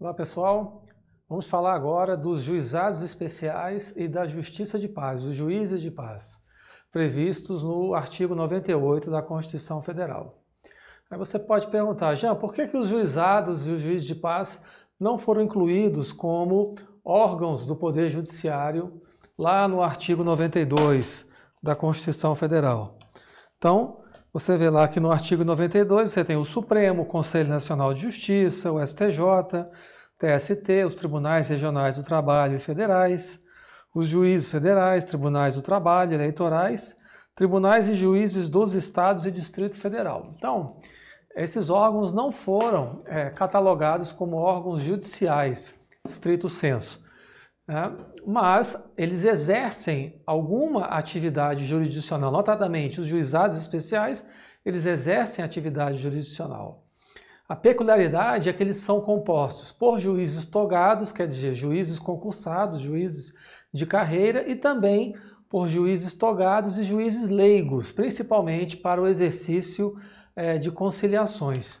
Olá pessoal, vamos falar agora dos juizados especiais e da justiça de paz, os juízes de paz, previstos no artigo 98 da Constituição Federal. Aí você pode perguntar, Jean, por que, que os juizados e os juízes de paz não foram incluídos como órgãos do Poder Judiciário lá no artigo 92 da Constituição Federal. Então, você vê lá que no artigo 92 você tem o Supremo, o Conselho Nacional de Justiça, o STJ, TST, os Tribunais Regionais do Trabalho e Federais, os juízes federais, tribunais do trabalho, eleitorais, tribunais e juízes dos estados e Distrito Federal. Então, esses órgãos não foram é, catalogados como órgãos judiciais, estrito senso né? mas eles exercem alguma atividade jurisdicional, notadamente os juizados especiais, eles exercem atividade jurisdicional. A peculiaridade é que eles são compostos por juízes togados, quer dizer, juízes concursados, juízes de carreira e também por juízes togados e juízes leigos, principalmente para o exercício é, de conciliações.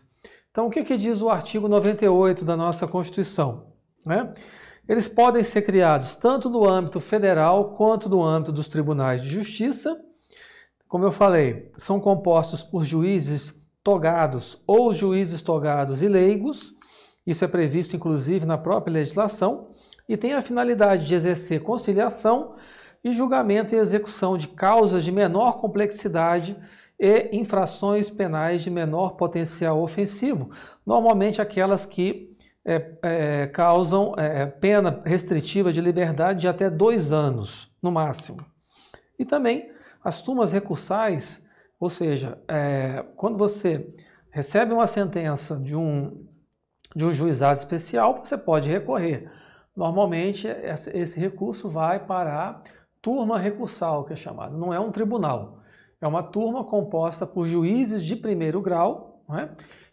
Então, o que, que diz o artigo 98 da nossa Constituição? Né? Eles podem ser criados tanto no âmbito federal quanto no âmbito dos tribunais de justiça. Como eu falei, são compostos por juízes togados ou juízes togados e leigos. Isso é previsto inclusive na própria legislação e tem a finalidade de exercer conciliação e julgamento e execução de causas de menor complexidade e infrações penais de menor potencial ofensivo, normalmente aquelas que é, é, causam é, pena restritiva de liberdade de até dois anos, no máximo. E também as turmas recursais, ou seja, é, quando você recebe uma sentença de um, de um juizado especial, você pode recorrer. Normalmente, esse recurso vai para turma recursal, que é chamado. Não é um tribunal. É uma turma composta por juízes de primeiro grau né,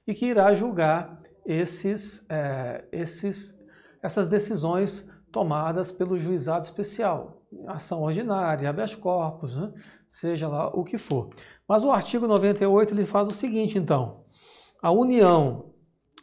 e que irá julgar esses, é, esses, essas decisões tomadas pelo juizado especial, ação ordinária, habeas corpus, né? seja lá o que for. Mas o artigo 98 ele faz o seguinte, então, a União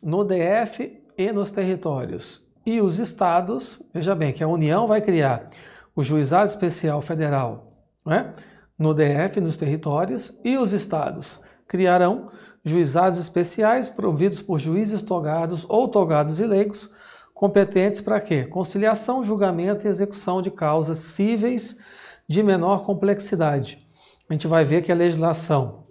no DF e nos territórios e os estados, veja bem, que a União vai criar o juizado especial federal né? no DF, nos territórios e os estados criarão juizados especiais providos por juízes togados ou togados e leigos competentes para quê? Conciliação, julgamento e execução de causas cíveis de menor complexidade. A gente vai ver que a legislação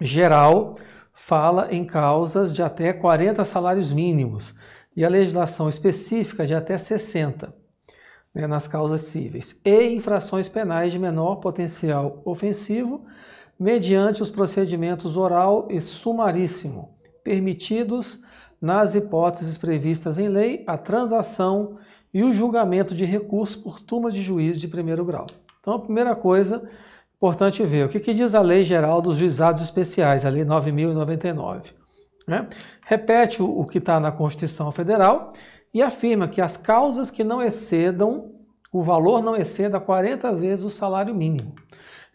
geral fala em causas de até 40 salários mínimos e a legislação específica de até 60 né, nas causas cíveis e infrações penais de menor potencial ofensivo mediante os procedimentos oral e sumaríssimo, permitidos nas hipóteses previstas em lei, a transação e o julgamento de recurso por turma de juiz de primeiro grau. Então, a primeira coisa importante ver o que, que diz a Lei Geral dos Juizados Especiais, a Lei 9.099. Né? Repete o, o que está na Constituição Federal e afirma que as causas que não excedam, o valor não exceda 40 vezes o salário mínimo.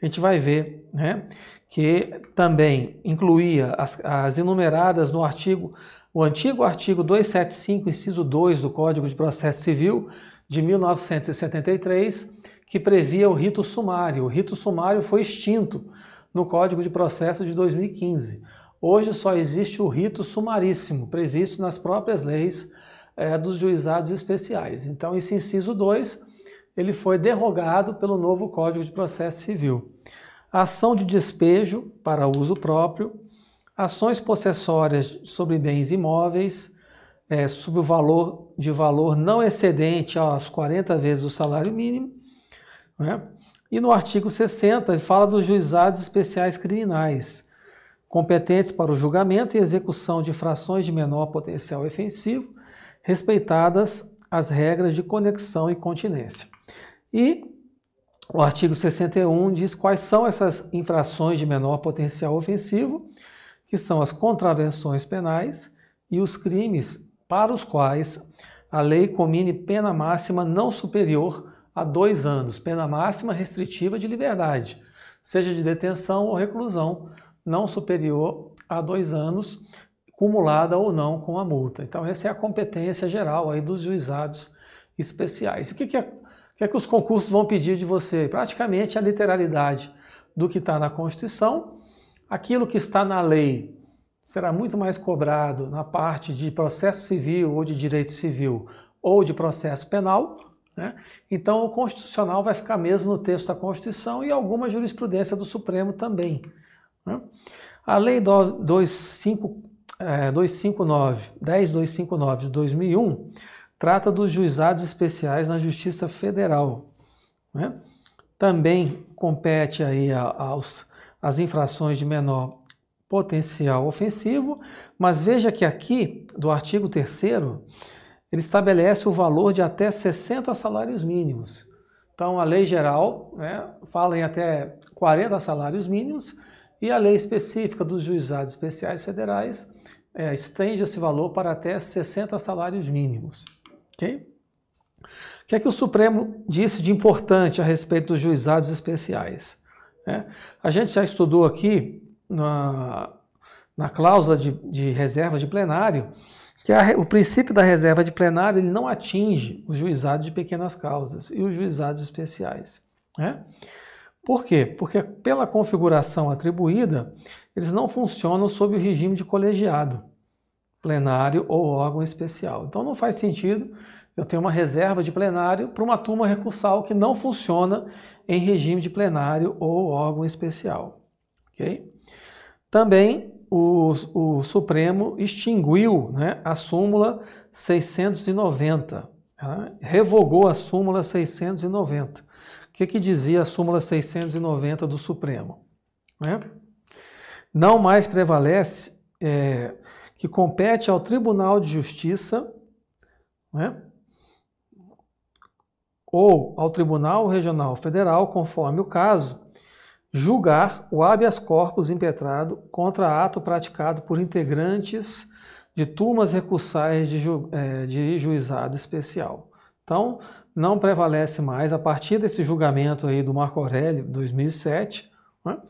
A gente vai ver né? que também incluía as, as enumeradas no artigo, o antigo artigo 275, inciso 2 do Código de Processo Civil de 1973, que previa o rito sumário. O rito sumário foi extinto no Código de Processo de 2015. Hoje só existe o rito sumaríssimo, previsto nas próprias leis é, dos juizados especiais. Então, esse inciso 2 ele foi derrogado pelo novo Código de Processo Civil ação de despejo para uso próprio, ações possessórias sobre bens imóveis, é, o valor de valor não excedente às 40 vezes o salário mínimo. Né? E no artigo 60, ele fala dos juizados especiais criminais, competentes para o julgamento e execução de frações de menor potencial ofensivo, respeitadas as regras de conexão e continência. E o artigo 61 diz quais são essas infrações de menor potencial ofensivo, que são as contravenções penais e os crimes para os quais a lei comine pena máxima não superior a dois anos, pena máxima restritiva de liberdade, seja de detenção ou reclusão, não superior a dois anos, cumulada ou não com a multa. Então, essa é a competência geral aí dos juizados especiais. O que, que o que é que os concursos vão pedir de você? Praticamente a literalidade do que está na Constituição. Aquilo que está na lei será muito mais cobrado na parte de processo civil ou de direito civil ou de processo penal. Né? Então, o constitucional vai ficar mesmo no texto da Constituição e alguma jurisprudência do Supremo também. Né? A Lei 259, 10259 é, de 2001 trata dos juizados especiais na Justiça Federal. Né? Também compete aí aos, as infrações de menor potencial ofensivo, mas veja que aqui, do artigo 3 ele estabelece o valor de até 60 salários mínimos. Então, a lei geral né, fala em até 40 salários mínimos e a lei específica dos juizados especiais federais é, estende esse valor para até 60 salários mínimos. Ok? O que é que o Supremo disse de importante a respeito dos juizados especiais? É, a gente já estudou aqui na, na cláusula de, de, reserva de plenário que a, o princípio da reserva de plenário ele não atinge os juizados de pequenas causas e os juizados especiais. Né? Por quê? Porque pela configuração atribuída, eles não funcionam sob o regime de colegiado plenário ou órgão especial. Então não faz sentido eu ter uma reserva de plenário para uma turma recursal que não funciona em regime de plenário ou órgão especial. Okay? Também o, o, Supremo extinguiu né, a súmula 690, né, revogou a súmula 690. O que, que dizia a súmula 690 do Supremo? Né? Não mais prevalece. É, que compete ao Tribunal de Justiça né, ou ao Tribunal Regional Federal, conforme o caso, julgar o habeas corpus impetrado contra ato praticado por integrantes de turmas recursais de, ju, é, de juizado especial. Então, não prevalece mais, a partir desse julgamento aí do Marco Aurélio, 2007, né,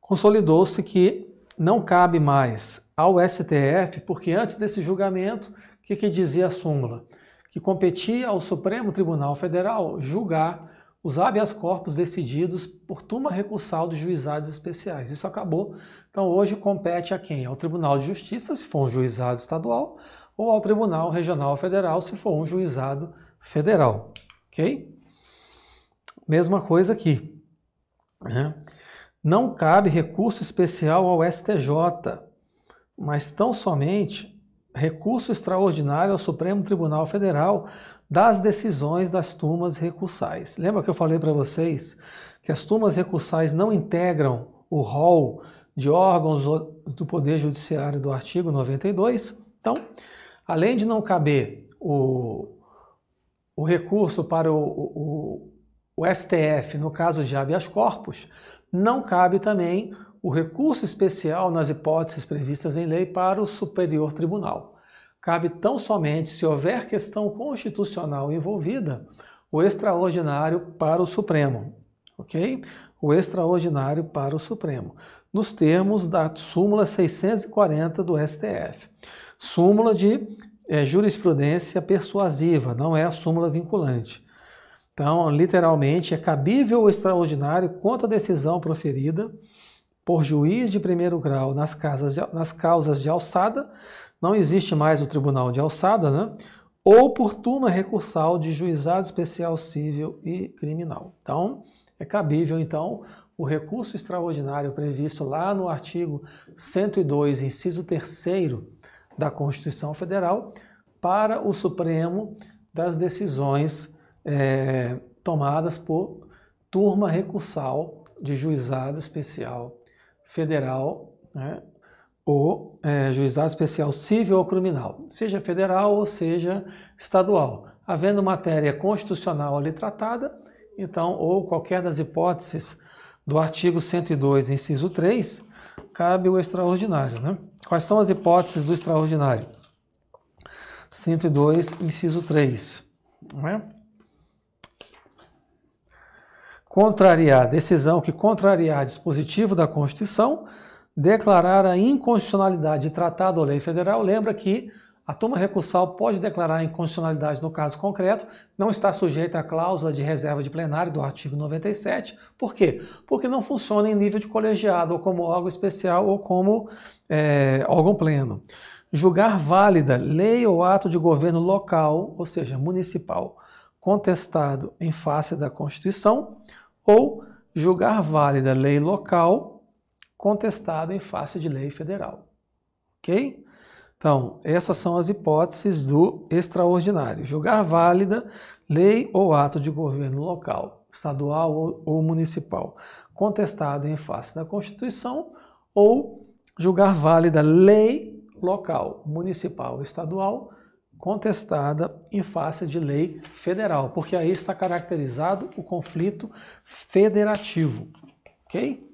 consolidou-se que não cabe mais ao STF, porque antes desse julgamento, o que, que dizia a súmula? Que competia ao Supremo Tribunal Federal julgar os habeas corpus decididos por turma recursal dos juizados especiais. Isso acabou. Então hoje compete a quem? Ao Tribunal de Justiça, se for um juizado estadual, ou ao Tribunal Regional Federal, se for um juizado federal. Ok? Mesma coisa aqui. Né? Não cabe recurso especial ao STJ, mas tão somente recurso extraordinário ao Supremo Tribunal Federal das decisões das turmas recursais. Lembra que eu falei para vocês que as turmas recursais não integram o rol de órgãos do Poder Judiciário do artigo 92? Então, além de não caber o, o recurso para o, o, o STF, no caso de habeas corpus, não cabe também o recurso especial nas hipóteses previstas em lei para o Superior Tribunal. Cabe tão somente, se houver questão constitucional envolvida, o extraordinário para o Supremo, ok? O extraordinário para o Supremo, nos termos da súmula 640 do STF. Súmula de é, jurisprudência persuasiva, não é a súmula vinculante. Então, literalmente, é cabível ou extraordinário contra a decisão proferida por juiz de primeiro grau nas, casas de, nas causas de alçada, não existe mais o tribunal de alçada, né? ou por turma recursal de juizado especial civil e criminal. Então, é cabível, então, o recurso extraordinário previsto lá no artigo 102, inciso 3 da Constituição Federal, para o Supremo das decisões é, tomadas por turma recursal de juizado especial federal né, ou é, juizado especial civil ou criminal, seja federal ou seja estadual. Havendo matéria constitucional ali tratada, então, ou qualquer das hipóteses do artigo 102, inciso 3, cabe o extraordinário. Né? Quais são as hipóteses do extraordinário? 102, inciso 3. Não é? contrariar decisão que contrariar dispositivo da Constituição, declarar a inconstitucionalidade de tratado ou lei federal. Lembra que a turma recursal pode declarar a inconstitucionalidade no caso concreto, não está sujeita à cláusula de reserva de plenário do artigo 97. Por quê? Porque não funciona em nível de colegiado, ou como órgão especial, ou como é, órgão pleno. Julgar válida lei ou ato de governo local, ou seja, municipal, contestado em face da Constituição, ou julgar válida lei local contestada em face de lei federal. Ok? Então, essas são as hipóteses do extraordinário. Julgar válida lei ou ato de governo local, estadual ou municipal, contestado em face da Constituição, ou julgar válida lei local, municipal ou estadual, contestada em face de lei federal, porque aí está caracterizado o conflito federativo, ok?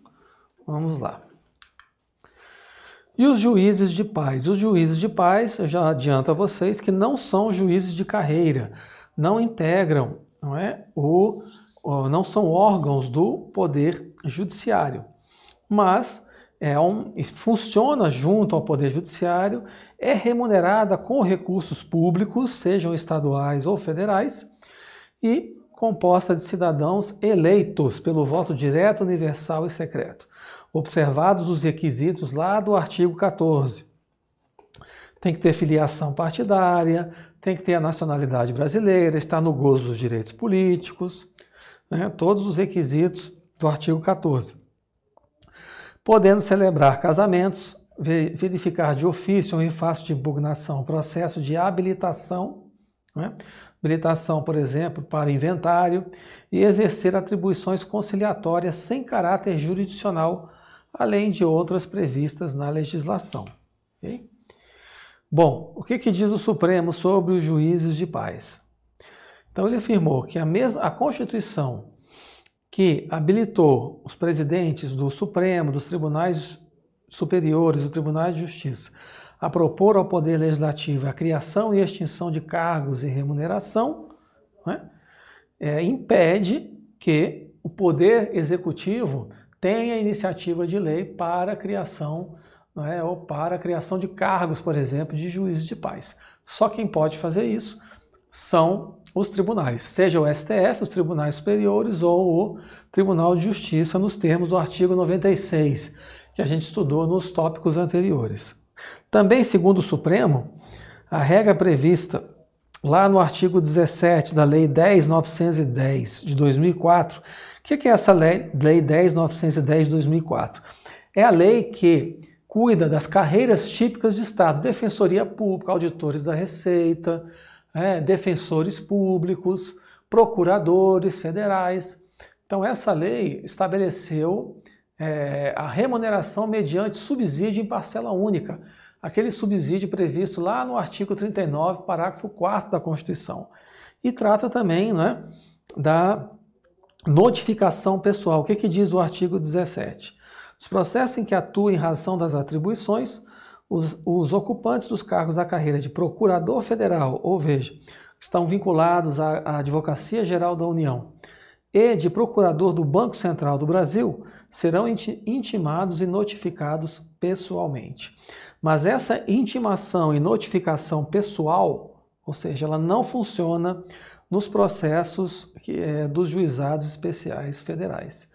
Vamos lá. E os juízes de paz? Os juízes de paz, eu já adianto a vocês que não são juízes de carreira, não integram, não é? O, não são órgãos do poder judiciário, mas é um, funciona junto ao poder judiciário é remunerada com recursos públicos, sejam estaduais ou federais, e composta de cidadãos eleitos pelo voto direto, universal e secreto, observados os requisitos lá do artigo 14. Tem que ter filiação partidária, tem que ter a nacionalidade brasileira, estar no gozo dos direitos políticos, né, todos os requisitos do artigo 14. Podendo celebrar casamentos, verificar de ofício ou em face de impugnação processo de habilitação, né? habilitação, por exemplo, para inventário, e exercer atribuições conciliatórias sem caráter jurisdicional, além de outras previstas na legislação. Okay? Bom, o que, que, diz o Supremo sobre os juízes de paz? Então, ele afirmou que a, mesma, a Constituição que habilitou os presidentes do Supremo, dos tribunais superiores do Tribunal de Justiça a propor ao Poder Legislativo a criação e extinção de cargos e remuneração, né, é, impede que o Poder Executivo tenha iniciativa de lei para a criação né, ou para a criação de cargos, por exemplo, de juízes de paz. Só quem pode fazer isso são os tribunais, seja o STF, os tribunais superiores ou o Tribunal de Justiça, nos termos do artigo 96 que a gente estudou nos tópicos anteriores. Também, segundo o Supremo, a regra prevista lá no artigo 17 da Lei 10.910 de 2004, o que, que é essa lei, lei 10.910 de 2004? É a lei que cuida das carreiras típicas de Estado, defensoria pública, auditores da Receita, é, defensores públicos, procuradores federais. Então, essa lei estabeleceu é, a remuneração mediante subsídio em parcela única, aquele subsídio previsto lá no artigo 39, parágrafo 4 da Constituição. E trata também né, da notificação pessoal. O que, que diz o artigo 17? Os processos em que atua em razão das atribuições, os, os ocupantes dos cargos da carreira de procurador federal, ou veja, estão vinculados à, à Advocacia Geral da União, e de procurador do Banco Central do Brasil serão intimados e notificados pessoalmente. Mas essa intimação e notificação pessoal, ou seja, ela não funciona nos processos que, é, dos juizados especiais federais,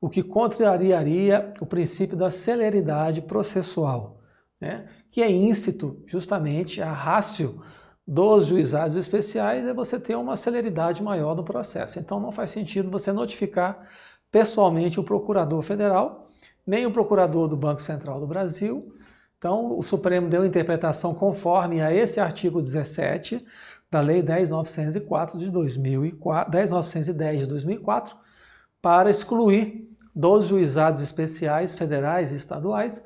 o que contrariaria o princípio da celeridade processual, né, que é íncito justamente a rácio dos juizados especiais é você ter uma celeridade maior no processo. Então não faz sentido você notificar pessoalmente o procurador federal, nem o procurador do Banco Central do Brasil. Então o Supremo deu interpretação conforme a esse artigo 17 da Lei 10.904 de 2004, 10.910 de 2004, para excluir dos juizados especiais federais e estaduais,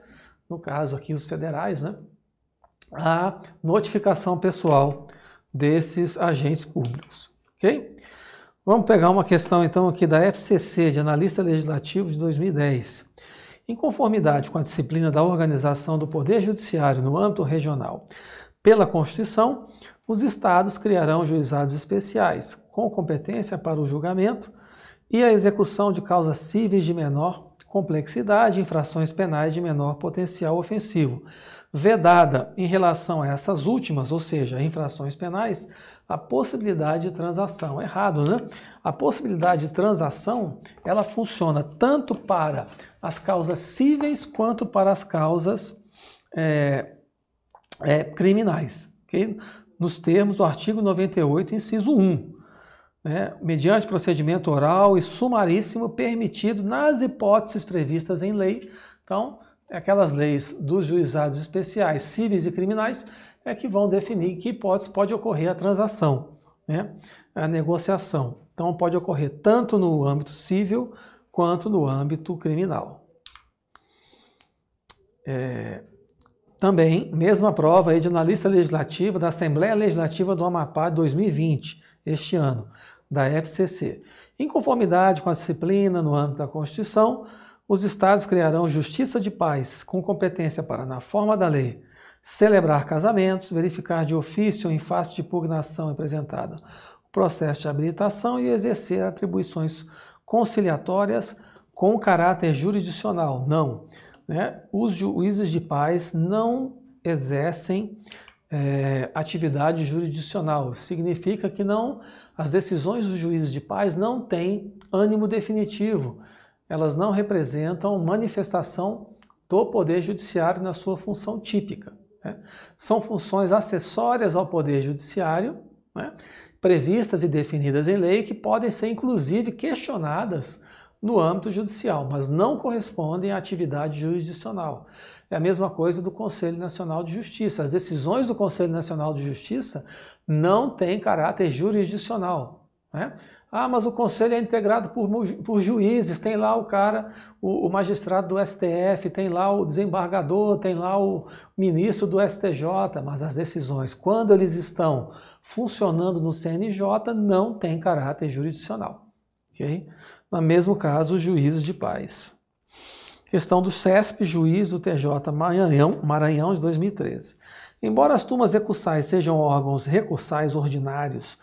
no caso aqui os federais, né? a notificação pessoal desses agentes públicos, ok? Vamos pegar uma questão então aqui da FCC, de Analista Legislativo de 2010. Em conformidade com a disciplina da organização do Poder Judiciário no âmbito regional pela Constituição, os estados criarão juizados especiais com competência para o julgamento e a execução de causas cíveis de menor complexidade, infrações penais de menor potencial ofensivo. Vedada em relação a essas últimas, ou seja, infrações penais, a possibilidade de transação. Errado, né? A possibilidade de transação, ela funciona tanto para as causas cíveis quanto para as causas é, é, criminais, ok? Nos termos do artigo 98, inciso 1 né, mediante procedimento oral e sumaríssimo permitido nas hipóteses previstas em lei. Então, aquelas leis dos juizados especiais, cíveis e criminais, é que vão definir que hipótese pode ocorrer a transação, né, a negociação. Então, pode ocorrer tanto no âmbito civil quanto no âmbito criminal. É, também, mesma prova aí de analista legislativa da Assembleia Legislativa do Amapá de 2020 este ano, da FCC. Em conformidade com a disciplina no âmbito da Constituição, os Estados criarão justiça de paz com competência para, na forma da lei, celebrar casamentos, verificar de ofício em face de pugnação apresentada o processo de habilitação e exercer atribuições conciliatórias com caráter jurisdicional. Não. Né? Os juízes de paz não exercem é, atividade jurisdicional. Significa que não as decisões dos juízes de paz não têm ânimo definitivo. Elas não representam manifestação do poder judiciário na sua função típica. Né? São funções acessórias ao poder judiciário, né? previstas e definidas em lei, que podem ser inclusive questionadas no âmbito judicial, mas não correspondem à atividade jurisdicional. É a mesma coisa do Conselho Nacional de Justiça. As decisões do Conselho Nacional de Justiça não têm caráter jurisdicional. Né? Ah, mas o conselho é integrado por, por juízes, tem lá o cara, o, o, magistrado do STF, tem lá o desembargador, tem lá o ministro do STJ, mas as decisões, quando eles estão funcionando no CNJ, não tem caráter jurisdicional. Okay? No mesmo caso, os juízes de paz. Questão do CESP, juiz do TJ Maranhão, Maranhão de 2013. Embora as turmas recursais sejam órgãos recursais ordinários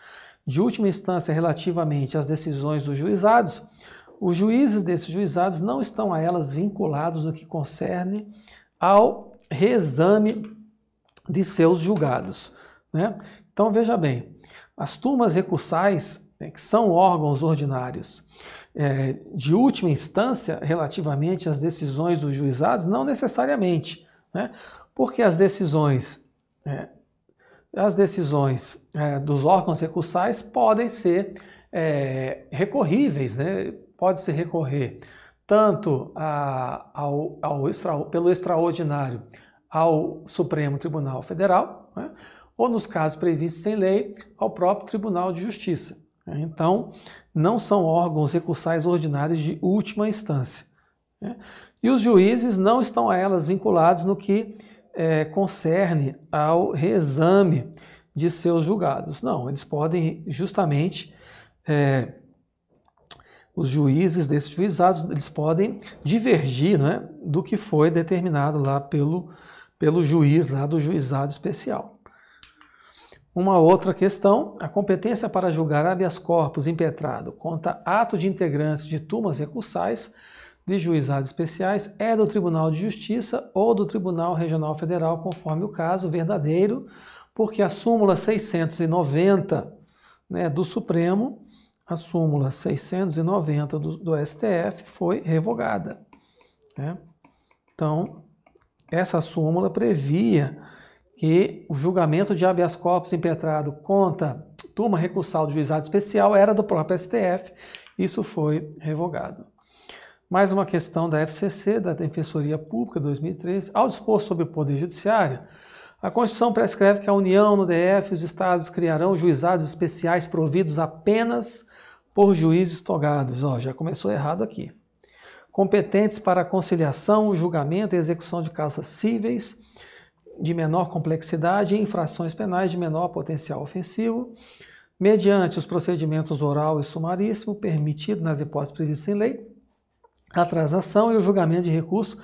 de última instância relativamente às decisões dos juizados, os juízes desses juizados não estão a elas vinculados no que concerne ao reexame de seus julgados. Né? Então veja bem, as turmas recursais né, que são órgãos ordinários é, de última instância relativamente às decisões dos juizados, não necessariamente, né, porque as decisões, é, as decisões é, dos órgãos recursais podem ser é, recorríveis, né, pode se recorrer tanto a, ao, ao extra, pelo extraordinário ao Supremo Tribunal Federal, né, ou nos casos previstos em lei, ao próprio Tribunal de Justiça. Né? Então, não são órgãos recursais ordinários de última instância. Né? E os juízes não estão a elas vinculados no que é, concerne ao reexame de seus julgados. Não, eles podem justamente, é, os juízes desses juizados, eles podem divergir né, do que foi determinado lá pelo, pelo juiz lá do juizado especial. Uma outra questão, a competência para julgar habeas corpus impetrado contra ato de integrantes de turmas recursais de juizados especiais é do Tribunal de Justiça ou do Tribunal Regional Federal, conforme o caso verdadeiro, porque a súmula 690 né, do Supremo, a súmula 690 do, do STF foi revogada. Né? Então, essa súmula previa que o julgamento de habeas corpus impetrado contra turma recursal do juizado especial era do próprio STF. Isso foi revogado. Mais uma questão da FCC, da Defensoria Pública, 2013. Ao dispor sobre o Poder Judiciário, a Constituição prescreve que a União, no DF, os Estados criarão juizados especiais providos apenas por juízes togados. Ó, já começou errado aqui. Competentes para conciliação, julgamento e execução de causas cíveis, de menor complexidade e infrações penais de menor potencial ofensivo, mediante os procedimentos oral e sumaríssimo, permitido nas hipóteses previstas em lei, a transação e o julgamento de recurso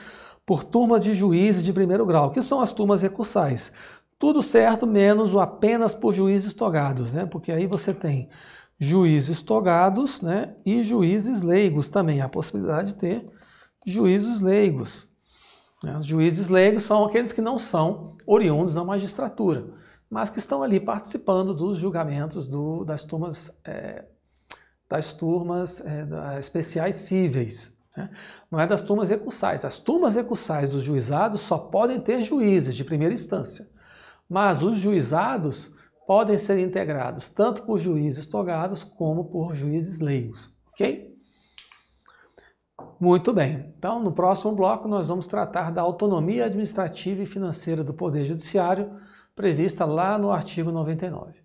por turma de juízes de primeiro grau, que são as turmas recursais. Tudo certo, menos o apenas por juízes togados, né? Porque aí você tem juízes togados né? e juízes leigos também. A possibilidade de ter juízes leigos. Né? Os juízes leigos são aqueles que não são oriundos da magistratura, mas que estão ali participando dos julgamentos do, das turmas, é, das turmas é, da, especiais cíveis. Né? Não é das turmas recursais. As turmas recursais dos juizados só podem ter juízes de primeira instância, mas os juizados podem ser integrados tanto por juízes togados como por juízes leigos, ok? Muito bem. Então, no próximo bloco, nós vamos tratar da autonomia administrativa e financeira do Poder Judiciário, prevista lá no artigo 99.